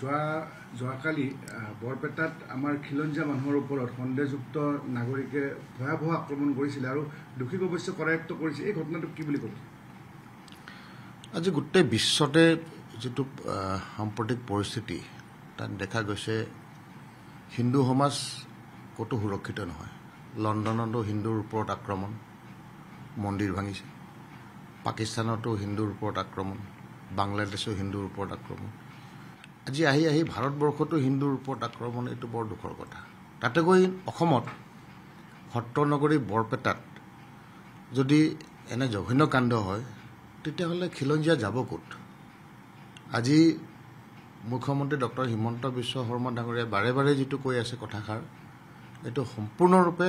যোৱা যোৱাকালি বৰপেটাত আমাৰ খিলঞ্জীয়া মানুহৰ ওপৰত সন্দেহযুক্ত নাগৰিকে ভয়াৱহ আক্ৰমণ কৰিছিলে আৰু দোষীক অৱশ্যে কৰায়ত্ব কৰিছে এই ঘটনাটোক কি বুলি ক'ব আজি গোটেই বিশ্বতে যিটো সাম্প্ৰতিক পৰিস্থিতি তাত দেখা গৈছে হিন্দু সমাজ ক'তো সুৰক্ষিত নহয় লণ্ডনতো হিন্দুৰ ওপৰত আক্ৰমণ মন্দিৰ ভাঙিছে পাকিস্তানতো হিন্দুৰ ওপৰত আক্ৰমণ বাংলাদেশো হিন্দুৰ ওপৰত আক্ৰমণ আজি আহি আহি ভাৰতবৰ্ষতো হিন্দুৰ ওপৰত আক্ৰমণ এইটো বৰ দুখৰ কথা তাতে গৈ অসমত সত্ৰনগৰী বৰপেটাত যদি এনে জঘন্য কাণ্ড হয় তেতিয়াহ'লে খিলঞ্জীয়া যাব ক'ত আজি মুখ্যমন্ত্ৰী ডক্টৰ হিমন্ত বিশ্ব শৰ্মা ডাঙৰীয়াই বাৰে বাৰে যিটো কৈ আছে কথাষাৰ এইটো সম্পূৰ্ণৰূপে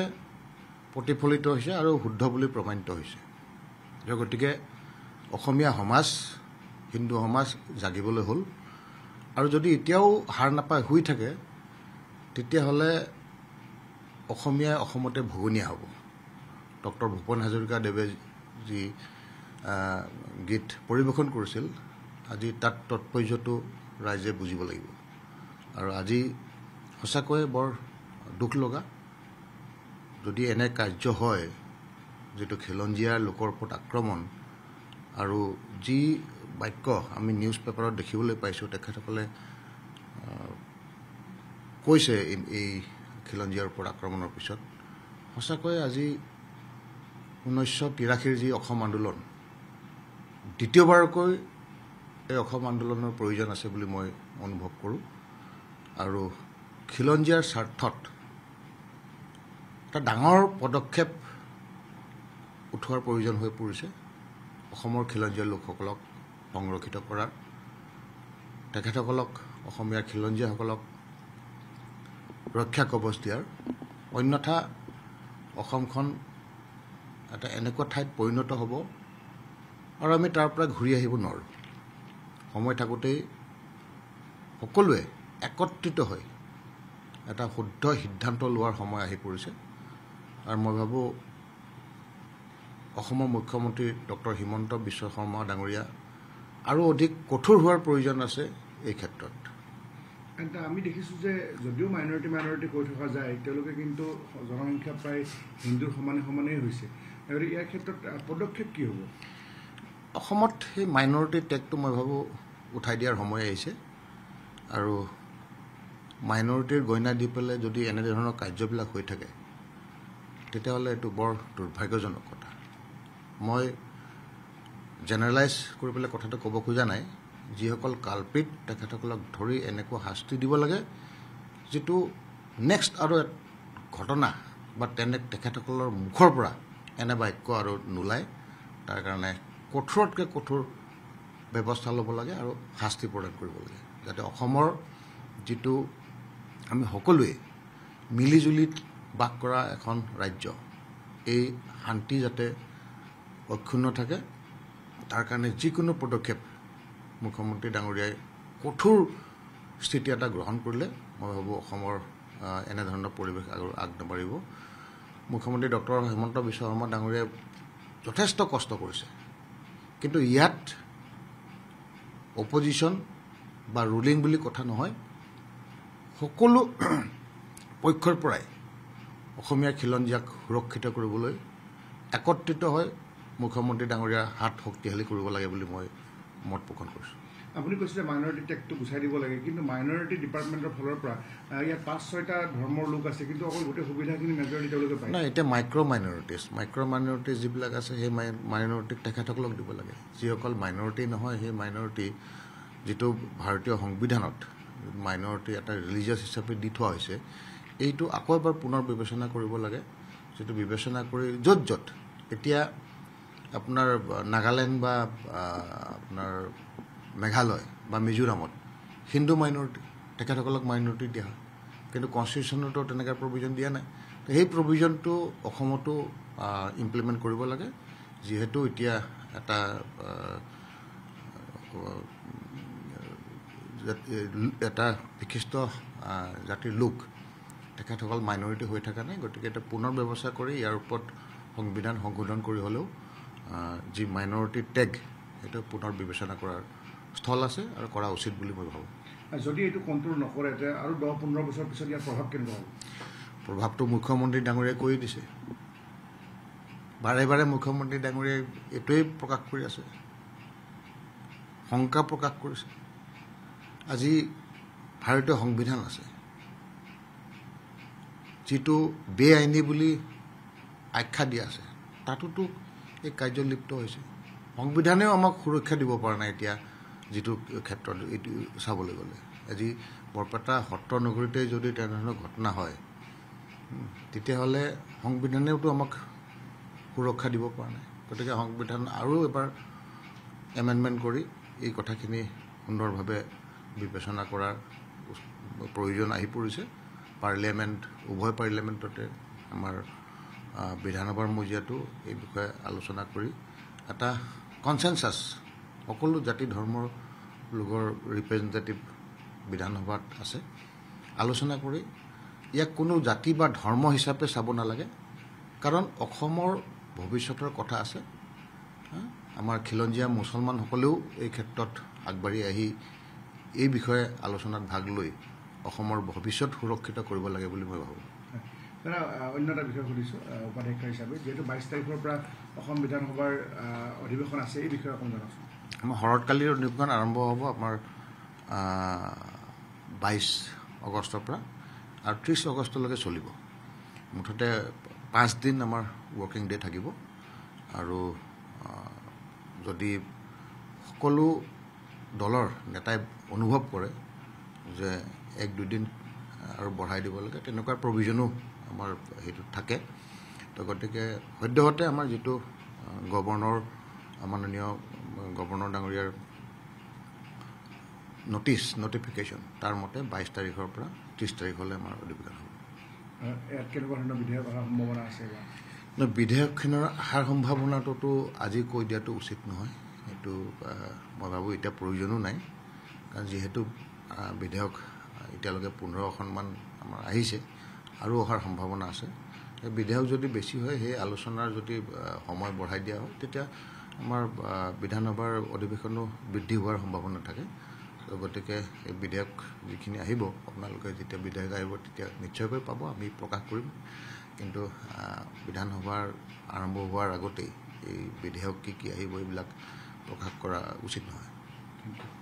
প্ৰতিফলিত হৈছে আৰু শুদ্ধ বুলি প্ৰমাণিত হৈছে গতিকে অসমীয়া সমাজ হিন্দু সমাজ জাগিবলৈ হ'ল আৰু যদি এতিয়াও হাৰ নাপায় শুই থাকে তেতিয়াহ'লে অসমীয়াই অসমতে ভুগনীয়া হ'ব ডক্টৰ ভূপেন হাজৰিকাদেৱে যি গীত পৰিৱেশন কৰিছিল আজি তাত তৎপৰ্যটো ৰাইজে বুজিব লাগিব আৰু আজি সঁচাকৈয়ে বৰ দুখ লগা যদি এনে কাৰ্য হয় যিটো খিলঞ্জীয়াৰ লোকৰ ওপৰত আক্ৰমণ আৰু যি বাক্য আমি নিউজ পেপাৰত দেখিবলৈ পাইছোঁ তেখেতসকলে কৈছে এই খিলঞ্জীয়াৰ ওপৰত আক্ৰমণৰ পিছত সঁচাকৈ আজি ঊনৈছশ তিৰাশীৰ যি অসম আন্দোলন দ্বিতীয়বাৰকৈ এই অসম আন্দোলনৰ প্ৰয়োজন আছে বুলি মই অনুভৱ কৰোঁ আৰু খিলঞ্জীয়াৰ স্বাৰ্থত এটা ডাঙৰ পদক্ষেপ উঠোৱাৰ প্ৰয়োজন হৈ পৰিছে অসমৰ খিলঞ্জীয়া লোকসকলক সংৰক্ষিত কৰাৰ তেখেতসকলক অসমীয়া খিলঞ্জীয়াসকলক ৰক্ষা কবচ দিয়াৰ অন্যথা অসমখন এটা এনেকুৱা ঠাইত পৰিণত হ'ব আৰু আমি তাৰ পৰা ঘূৰি আহিব নোৱাৰোঁ সময় থাকোঁতেই সকলোৱে একত্ৰিত হৈ এটা শুদ্ধ সিদ্ধান্ত লোৱাৰ সময় আহি পৰিছে আৰু মই ভাবোঁ অসমৰ মুখ্যমন্ত্ৰী ডক্টৰ হিমন্ত বিশ্ব শৰ্মা ডাঙৰীয়া আৰু অধিক কঠোৰ হোৱাৰ প্ৰয়োজন আছে এই ক্ষেত্ৰত আমি দেখিছোঁ যে যদিও মাইনৰিটি মাইনৰিটি কৈ থকা যায় তেওঁলোকে কিন্তু জনসংখ্যা প্ৰায় হিন্দুৰ সমানে সমানেই হৈছে আৰু ইয়াৰ ক্ষেত্ৰত পদক্ষেপ কি হ'ব অসমত সেই মাইনৰিটি টেগটো মই ভাবোঁ উঠাই দিয়াৰ সময় আহিছে আৰু মাইনৰিটিৰ গইনা দি পেলাই যদি এনেধৰণৰ কাৰ্যবিলাক হৈ থাকে তেতিয়াহ'লে এইটো বৰ দুৰ্ভাগ্যজনক কথা মই জেনেৰেলাইজ কৰি পেলাই কথাটো ক'ব খোজা নাই যিসকল কাল্পিত তেখেতসকলক ধৰি এনেকুৱা শাস্তি দিব লাগে যিটো নেক্সট আৰু ঘটনা বা তেনে তেখেতসকলৰ মুখৰ পৰা এনে বাক্য আৰু নোলায় তাৰ কাৰণে কঠোৰতকৈ কঠোৰ ব্যৱস্থা ল'ব লাগে আৰু শাস্তি প্ৰদান কৰিব লাগে যাতে অসমৰ যিটো আমি সকলোৱে মিলিজুলি বাস কৰা এখন ৰাজ্য এই শান্তি যাতে অক্ষুণ্ণ থাকে তাৰ কাৰণে যিকোনো পদক্ষেপ মুখ্যমন্ত্ৰী ডাঙৰীয়াই কঠোৰ স্থিতি এটা গ্ৰহণ কৰিলে মই ভাবোঁ অসমৰ এনেধৰণৰ পৰিৱেশ আৰু আগ নাবাঢ়িব মুখ্যমন্ত্ৰী ডক্টৰ হিমন্ত বিশ্ব শৰ্মা ডাঙৰীয়াই যথেষ্ট কষ্ট কৰিছে কিন্তু ইয়াত অপজিশ্যন বা ৰুলিং বুলি কথা নহয় সকলো পক্ষৰ পৰাই অসমীয়া খিলঞ্জীয়াক সুৰক্ষিত কৰিবলৈ একত্ৰিত হয় মুখ্যমন্ত্ৰী ডাঙৰীয়া হাত শক্তিশালী কৰিব লাগে বুলি মই মত পোষণ কৰিছোঁ আপুনি কৈছে যে মাইনৰিটি টেক্সটো গুচাই দিব লাগে কিন্তু মাইনৰিটি ডিপাৰ্টমেণ্টৰ ফালৰ পৰা ইয়াত পাঁচ ছয়টা ধৰ্মৰ লোক আছে কিন্তু অকল গোটেই সুবিধাখিনি মেজৰিটি তেওঁলোকে পায় নাই এতিয়া মাইক্ৰ' মাইনৰিটিজ মাইক্ৰ' মাইনৰিটিজ যিবিলাক আছে সেই মাইনৰিটিক তেখেতসকলক দিব লাগে যিসকল মাইনৰিটি নহয় সেই মাইনৰিটি যিটো ভাৰতীয় সংবিধানত মাইনৰিটি এটা ৰিলিজিয়াছ হিচাপে দি থোৱা হৈছে এইটো আকৌ এবাৰ পুনৰ বিবেচনা কৰিব লাগে যিটো বিবেচনা কৰি য'ত য'ত এতিয়া আপোনাৰ নাগালেণ্ড বা আপোনাৰ মেঘালয় বা মিজোৰামত হিন্দু মাইনৰিটি তেখেতসকলক মাইনৰিটি দিয়া হয় কিন্তু কনষ্টিটিউশ্যনতো তেনেকৈ প্ৰভিজন দিয়া নাই তো সেই প্ৰভিজনটো অসমতো ইমপ্লিমেণ্ট কৰিব লাগে যিহেতু এতিয়া এটা এটা বিশিষ্ট জাতিৰ লোক তেখেতসকল মাইনৰিটি হৈ থকা নাই গতিকে এতিয়া পুনৰ ব্যৱস্থা কৰি ইয়াৰ ওপৰত সংবিধান সংশোধন কৰি হ'লেও যি মাইনৰিটি টেগ সেইটো পুনৰ বিবেচনা কৰাৰ স্থল আছে আৰু কৰা উচিত বুলি মই ভাবোঁ যদি এইটো কণ্ট্ৰল নকৰে আৰু দহ পোন্ধৰ বছৰ পিছত ইয়াৰ প্ৰভাৱ কেনেকুৱা হ'ব প্ৰভাৱটো মুখ্যমন্ত্ৰী ডাঙৰীয়াই কৰি দিছে বাৰে বাৰে মুখ্যমন্ত্ৰী ডাঙৰীয়াই এইটোৱেই প্ৰকাশ কৰি আছে শংকা প্ৰকাশ কৰিছে আজি ভাৰতীয় সংবিধান আছে যিটো বেআইনী বুলি আখ্যা দিয়া আছে তাতোতো এই কাৰ্য লিপ্ত হৈছে সংবিধানেও আমাক সুৰক্ষা দিব পৰা নাই এতিয়া যিটো ক্ষেত্ৰত এইটো চাবলৈ গ'লে আজি বৰপেটা সত্ৰ নগৰীতে যদি তেনেধৰণৰ ঘটনা হয় তেতিয়াহ'লে সংবিধানেওতো আমাক সুৰক্ষা দিব পৰা নাই গতিকে সংবিধান আৰু এবাৰ এমেণ্ডমেণ্ট কৰি এই কথাখিনি সুন্দৰভাৱে বিবেচনা কৰাৰ প্ৰয়োজন আহি পৰিছে পাৰ্লিয়ামেণ্ট উভয় পাৰ্লিয়ামেণ্টতে আমাৰ বিধানসভাৰ মজিয়াতো এই বিষয়ে আলোচনা কৰি এটা কনচেনচাছ সকলো জাতি ধৰ্মৰ লোকৰ ৰিপ্ৰেজেণ্টেটিভ বিধানসভাত আছে আলোচনা কৰি ইয়াক কোনো জাতি বা ধৰ্ম হিচাপে চাব নালাগে কাৰণ অসমৰ ভৱিষ্যতৰ কথা আছে আমাৰ খিলঞ্জীয়া মুছলমানসকলেও এই ক্ষেত্ৰত আগবাঢ়ি আহি এই বিষয়ে আলোচনাত ভাগ লৈ অসমৰ ভৱিষ্যত সুৰক্ষিত কৰিব লাগে বুলি মই ভাবোঁ এটা অন্য এটা বিষয়ে সুধিছোঁ উপাধ্যক্ষ হিচাপে যিহেতু বাইছ তাৰিখৰ পৰা অসম বিধানসভাৰ অধিৱেশন আছে এই বিষয়ে অকণ জনাওকচোন আমাৰ শৰৎকালীৰ অধিৱেশন আৰম্ভ হ'ব আমাৰ বাইছ আগষ্টৰ পৰা আৰু ত্ৰিছ আগষ্টলৈকে চলিব মুঠতে পাঁচ দিন আমাৰ ৱৰ্কিং ডে' থাকিব আৰু যদি সকলো দলৰ নেতাই অনুভৱ কৰে যে এক দুদিন আৰু বঢ়াই দিব লাগে তেনেকুৱা প্ৰভিজনো আমাৰ সেইটো থাকে তো গতিকে সদ্যহতে আমাৰ যিটো গৱৰ্ণৰ মাননীয় গৱৰ্ণৰ ডাঙৰীয়াৰ নটিচ নটিফিকেশ্যন তাৰ মতে বাইছ তাৰিখৰ পৰা ত্ৰিছ তাৰিখলৈ আমাৰ অধিৱেশন হ'ব কেনেকুৱা ধৰণৰ বিধেয়কখনৰ অহাৰ সম্ভাৱনাটোতো আজি কৈ দিয়াটো উচিত নহয় সেইটো মই ভাবোঁ এতিয়া প্ৰয়োজনো নাই কাৰণ যিহেতু বিধেয়ক এতিয়ালৈকে পোন্ধৰখনমান আমাৰ আহিছে আৰু অহাৰ সম্ভাৱনা আছে বিধেয়ক যদি বেছি হয় সেই আলোচনাৰ যদি সময় বঢ়াই দিয়া হয় তেতিয়া আমাৰ বিধানসভাৰ অধিৱেশনো বৃদ্ধি হোৱাৰ সম্ভাৱনা থাকে গতিকে এই বিধেয়ক যিখিনি আহিব আপোনালোকে যেতিয়া বিধেয়ক আহিব তেতিয়া নিশ্চয়কৈ পাব আমি প্ৰকাশ কৰিম কিন্তু বিধানসভাৰ আৰম্ভ হোৱাৰ আগতেই এই বিধেয়ক কি কি আহিব এইবিলাক প্ৰকাশ কৰা উচিত নহয়